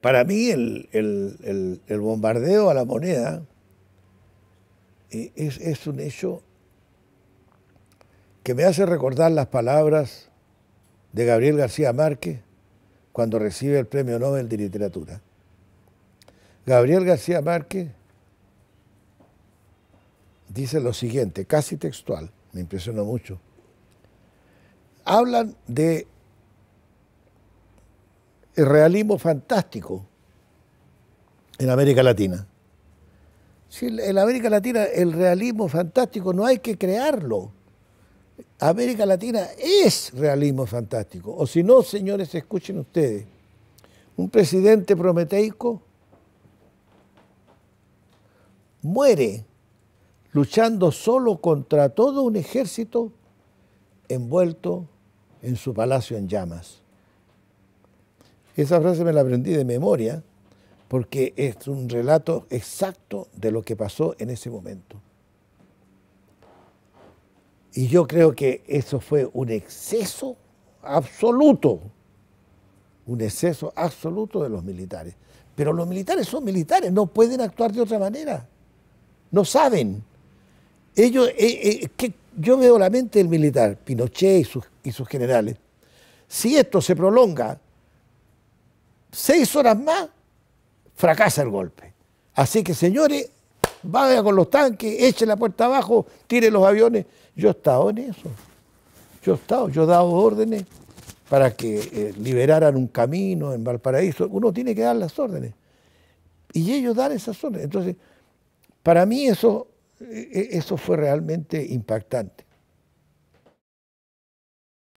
Para mí el, bombardeo a la moneda eh, es, es un hecho que me hace recordar las palabras de Gabriel García Márquez cuando recibe el Premio Nobel de Literatura. Gabriel García Márquez dice lo siguiente, casi textual, me impresionó mucho. Hablan de el realismo fantástico en América Latina. Si en América Latina el realismo fantástico no hay que crearlo. América Latina es realismo fantástico. O si no, señores, escuchen ustedes. Un presidente prometeico muere luchando solo contra todo un ejército envuelto en su palacio en llamas. Esa frase me la aprendí de memoria porque es un relato exacto de lo que pasó en ese momento. Y yo creo que eso fue un exceso absoluto, un exceso absoluto de los militares. Pero los militares son militares, no pueden actuar de otra manera. No saben. Ellos, eh, eh, que yo veo la mente del militar, Pinochet y sus, y sus generales. Si esto se prolonga seis horas más, fracasa el golpe. Así que, señores, vaya con los tanques, echen la puerta abajo, tire los aviones. Yo he estado en eso. Yo he estado, yo he dado órdenes para que eh, liberaran un camino en Valparaíso. Uno tiene que dar las órdenes. Y ellos dan esas órdenes. Entonces, para mí eso, eh, eh, eso fue realmente impactante.